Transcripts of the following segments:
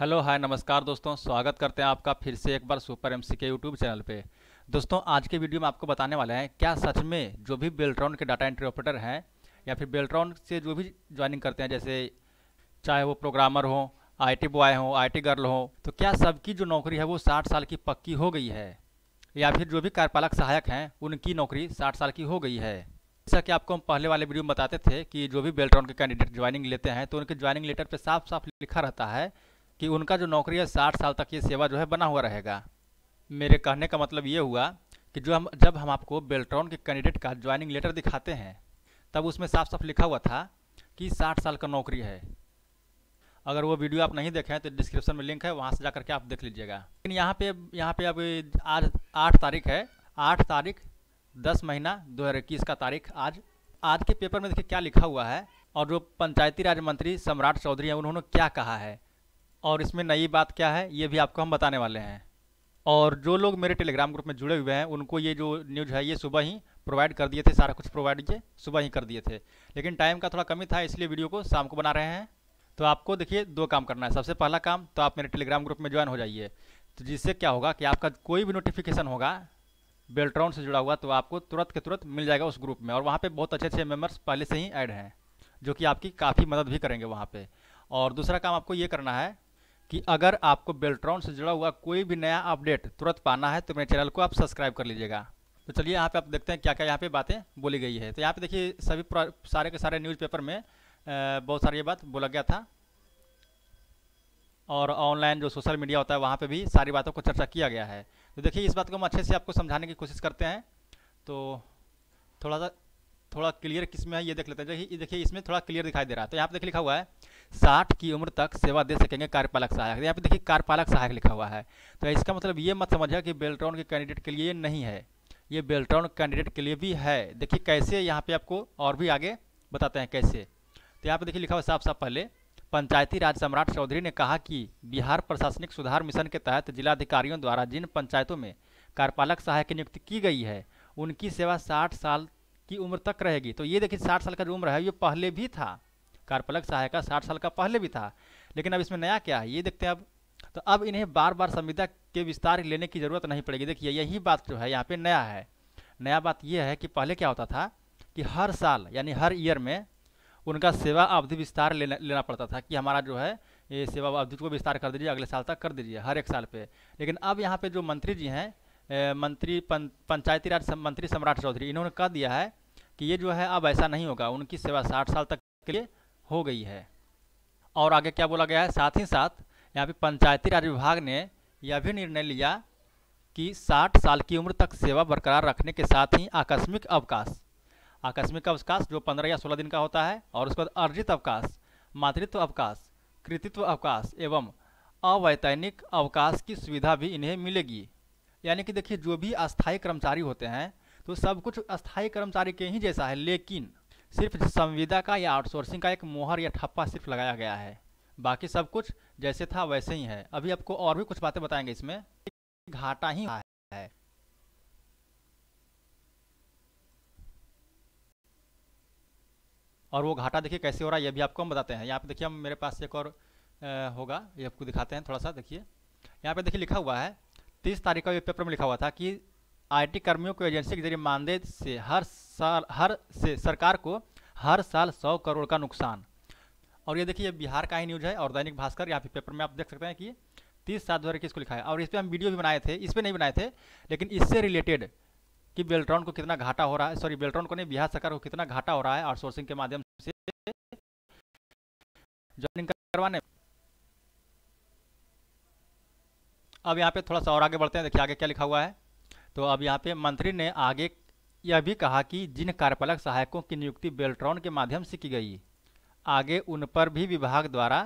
hello hi नमस्कार दोस्तों स्वागत करते हैं आपका फिर से एक बार सुपर एम के यूट्यूब चैनल पे दोस्तों आज के वीडियो में आपको बताने वाले हैं क्या सच में जो भी बेल्ट्रॉन के डाटा एंट्री ऑपरेटर हैं या फिर बेल्ट्रॉन से जो भी ज्वाइनिंग करते हैं जैसे चाहे वो प्रोग्रामर हो आईटी बॉय हो आई गर्ल हो तो क्या सबकी जो नौकरी है वो साठ साल की पक्की हो गई है या फिर जो भी कार्यपालक सहायक हैं उनकी नौकरी साठ साल की हो गई है जैसा कि आपको हम पहले वाले वीडियो में बताते थे कि जो भी बेल्ट्रॉन के कैंडिडेट ज्वाइनिंग लेते हैं तो उनके ज्वाइनिंग लेटर पर साफ साफ लिखा रहता है कि उनका जो नौकरी है साठ साल तक ये सेवा जो है बना हुआ रहेगा मेरे कहने का मतलब ये हुआ कि जो हम जब हम आपको बेल्ट्रॉन के कैंडिडेट का ज्वाइनिंग लेटर दिखाते हैं तब उसमें साफ साफ लिखा हुआ था कि साठ साल का नौकरी है अगर वो वीडियो आप नहीं देखें तो डिस्क्रिप्शन में लिंक है वहाँ से जा करके आप देख लीजिएगा लेकिन यहाँ पे यहाँ पे अब आज आठ तारीख है आठ तारीख दस महीना दो हज़ार इक्कीस का तारीख आज आज के पेपर में देखिए क्या लिखा हुआ है और जो पंचायती राज मंत्री सम्राट चौधरी हैं उन्होंने क्या कहा है और इसमें नई बात क्या है ये भी आपको हम बताने वाले हैं और जो लोग मेरे टेलीग्राम ग्रुप में जुड़े हुए हैं उनको ये जो न्यूज है ये सुबह ही प्रोवाइड कर दिए थे सारा कुछ प्रोवाइड ये सुबह ही कर दिए थे लेकिन टाइम का थोड़ा कमी था इसलिए वीडियो को शाम को बना रहे हैं तो आपको देखिए दो काम करना है सबसे पहला काम तो आप मेरे टेलीग्राम ग्रुप में ज्वाइन हो जाइए तो जिससे क्या होगा कि आपका कोई भी नोटिफिकेशन होगा बेल्ट्राउंड से जुड़ा हुआ तो आपको तुरंत के तुरंत मिल जाएगा उस ग्रुप में और वहाँ पर बहुत अच्छे अच्छे मेम्बर्स पहले से ही ऐड हैं जो कि आपकी काफ़ी मदद भी करेंगे वहाँ पर और दूसरा काम आपको ये करना है कि अगर आपको बेल्ट्रॉन से जुड़ा हुआ कोई भी नया अपडेट तुरंत पाना है तो मेरे चैनल को आप सब्सक्राइब कर लीजिएगा तो चलिए यहाँ पे आप देखते हैं क्या क्या यहाँ पे बातें बोली गई है तो यहाँ पे देखिए सभी सारे के सारे न्यूज़पेपर में बहुत सारी ये बात बोला गया था और ऑनलाइन जो सोशल मीडिया होता है वहाँ पर भी सारी बातों को चर्चा किया गया है तो देखिए इस बात को हम अच्छे से आपको समझाने की कोशिश करते हैं तो थोड़ा सा थोड़ा क्लियर किस में है ये देख लेते हैं देखिए देखिए इसमें थोड़ा क्लियर दिखाई दे रहा है तो यहाँ पे देखिए लिखा हुआ है साठ की उम्र तक सेवा दे सकेंगे कार्यपालक सहायक यहाँ पे देखिए कार्यपालक सहायक लिखा हुआ है तो इसका मतलब ये मत समझिए कि बेल्ट्रॉन के कैंडिडेट के लिए नहीं है ये बेल्ट्रॉन कैंडिडेट के लिए भी है देखिए कैसे यहाँ पे आपको और भी आगे बताते हैं कैसे तो यहाँ पे देखिए लिखा हुआ साफ साफ पहले पंचायती राज सम्राट चौधरी ने कहा कि बिहार प्रशासनिक सुधार मिशन के तहत जिलाधिकारियों द्वारा जिन पंचायतों में कार्यपालक सहायक की नियुक्ति की गई है उनकी सेवा साठ साल की उम्र तक रहेगी तो ये देखिए साठ साल का जो उम्र है ये पहले भी था कार्पलक सहायक का साठ साल का पहले भी था लेकिन अब इसमें नया क्या है ये देखते हैं अब तो अब इन्हें बार बार संविदा के विस्तार लेने की ज़रूरत नहीं पड़ेगी देखिए यही बात जो है यहाँ पे नया है नया बात यह है कि पहले क्या होता था कि हर साल यानी हर ईयर में उनका सेवा अवधि विस्तार लेना लेना पड़ता था कि हमारा जो है ये सेवा अवधि को विस्तार कर दीजिए अगले साल तक कर दीजिए हर एक साल पे लेकिन अब यहाँ पे जो मंत्री जी हैं मंत्री पं, पंचायती राज मंत्री सम्राट चौधरी इन्होंने कह दिया है कि ये जो है अब ऐसा नहीं होगा उनकी सेवा साठ साल तक के लिए हो गई है और आगे क्या बोला गया है साथ ही साथ यहाँ पे पंचायती राज विभाग ने यह भी निर्णय लिया कि 60 साल की उम्र तक सेवा बरकरार रखने के साथ ही आकस्मिक अवकाश आकस्मिक अवकाश जो 15 या 16 दिन का होता है और उसके बाद अर्जित अवकाश मातृत्व अवकाश कृतित्व अवकाश एवं अवैतनिक अवकाश की सुविधा भी इन्हें मिलेगी यानी कि देखिए जो भी अस्थायी कर्मचारी होते हैं तो सब कुछ अस्थायी कर्मचारी के ही जैसा है लेकिन सिर्फ संविदा का या आउटसोर्सिंग का एक मोहर या ठप्पा सिर्फ लगाया गया है बाकी सब कुछ जैसे था वैसे ही है अभी आपको और भी कुछ बातें बताएंगे इसमें घाटा ही है और वो घाटा देखिए कैसे हो रहा है ये भी आपको हम बताते हैं यहाँ पे देखिए हम मेरे पास एक और होगा ये आपको दिखाते हैं थोड़ा सा देखिए यहाँ पे देखिए लिखा हुआ है तीस तारीख का ये पेपर में लिखा हुआ था कि आईटी कर्मियों को एजेंसी के जरिए मानदेय से हर साल हर से सरकार को हर साल सौ करोड़ का नुकसान और ये देखिए बिहार का ही न्यूज़ है और दैनिक भास्कर यहाँ पे पेपर में आप देख सकते हैं कि तीस सात दो हज़ार लिखा है और इस पर हम वीडियो भी बनाए थे इस पर नहीं बनाए थे लेकिन इससे रिलेटेड कि बेल्ट्रॉन को कितना घाटा हो रहा है सॉरी बेल्ट्रॉन को नहीं बिहार सरकार को कितना घाटा हो रहा है आउटसोर्सिंग के माध्यम से ज्वाइनिंग करवाने अब यहाँ पे थोड़ा सा और आगे बढ़ते हैं देखिए आगे क्या लिखा हुआ है तो अब यहाँ पे मंत्री ने आगे यह भी कहा कि जिन कार्यपालक सहायकों की नियुक्ति बेल्ट्रॉन के माध्यम से की गई आगे उन पर भी विभाग द्वारा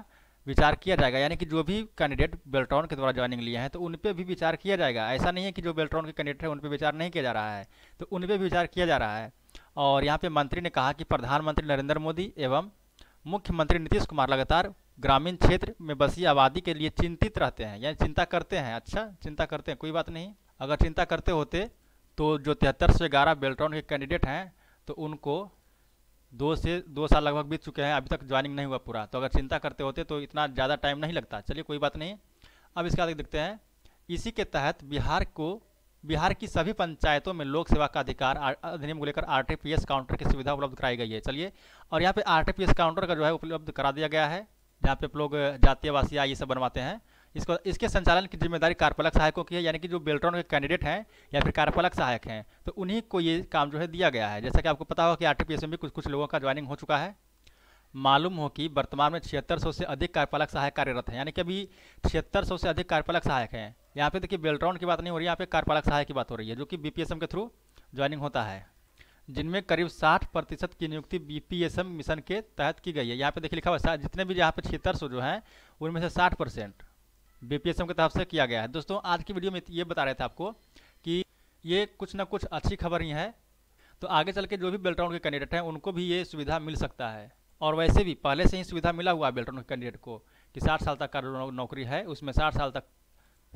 विचार किया जाएगा यानी कि जो भी कैंडिडेट बेल्ट्रॉन के द्वारा ज्वाइनिंग लिए हैं तो उन पर भी विचार किया जाएगा ऐसा नहीं है कि जो बेल्ट्रॉन के कैंडिडेट हैं उन पर विचार नहीं किया जा रहा है तो उन पर भी विचार किया जा रहा है और यहाँ पे मंत्री ने कहा कि प्रधानमंत्री नरेंद्र मोदी एवं मुख्यमंत्री नीतीश कुमार लगातार ग्रामीण क्षेत्र में बसी आबादी के लिए चिंतित रहते हैं यानी चिंता करते हैं अच्छा चिंता करते हैं कोई बात नहीं अगर चिंता करते होते तो जो तिहत्तर से ग्यारह बेल्ट्रॉन के कैंडिडेट हैं तो उनको दो से दो साल लगभग बीत चुके हैं अभी तक ज्वाइनिंग नहीं हुआ पूरा तो अगर चिंता करते होते तो इतना ज़्यादा टाइम नहीं लगता चलिए कोई बात नहीं अब इसके बाद देखते हैं इसी के तहत बिहार को बिहार की सभी पंचायतों में लोक सेवा का अधिकार अधिनियम को लेकर आर काउंटर की सुविधा उपलब्ध कराई गई है चलिए और यहाँ पर आर काउंटर का जो है उपलब्ध करा दिया गया है जहाँ पे आप लोग जातीयवासिया ये सब बनवाते हैं इसको इसके संचालन की जिम्मेदारी कार्यपालक सहायकों की है यानी कि जो बेल्ट्रॉन के कैंडिडेट हैं या फिर कार्यपालक सहायक हैं तो उन्हीं को ये काम जो है दिया गया है जैसा कि आपको पता होगा कि आर में भी कुछ कुछ लोगों का ज्वाइनिंग हो चुका है मालूम हो कि वर्तमान में छिहत्तर सौ से अधिक कार्यपालक सहायक कार्यरत हैं यानी कि अभी छिहत्तर सौ से अधिक कार्यपालक सहायक हैं यहाँ पे देखिए बेल्ट्रॉन की बात नहीं हो रही है यहाँ पे कार्यपालक सहायक की बात हो रही है जो कि बी के थ्रू ज्वाइनिंग होता है जिनमें करीब 60 प्रतिशत की नियुक्ति बी मिशन के तहत की गई है यहाँ पे देखिए लिखा हुआ है जितने भी यहाँ पे छिहत्तर जो हैं उनमें से 60 परसेंट बीपीएसएम की तरफ से किया गया है दोस्तों आज की वीडियो में ये बता रहे थे आपको कि ये कुछ ना कुछ अच्छी खबर ही है तो आगे चल के जो भी बेल्टाउन के कैंडिडेट हैं उनको भी ये सुविधा मिल सकता है और वैसे भी पहले से ही सुविधा मिला हुआ है बेल्टाउन के कैंडिडेट को कि साठ साल तक का नौकरी है उसमें साठ साल तक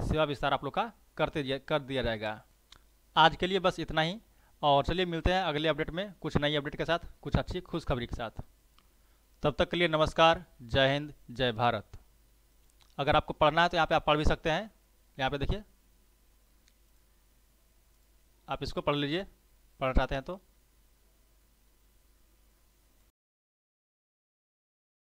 सेवा विस्तार आप लोग का करते कर दिया जाएगा आज के लिए बस इतना ही और चलिए मिलते हैं अगले अपडेट में कुछ नई अपडेट के साथ कुछ अच्छी खुशखबरी के साथ तब तक के लिए नमस्कार जय हिंद जय भारत अगर आपको पढ़ना है तो यहाँ पे आप पढ़ भी सकते हैं यहाँ पे देखिए आप इसको पढ़ लीजिए पढ़ना चाहते हैं तो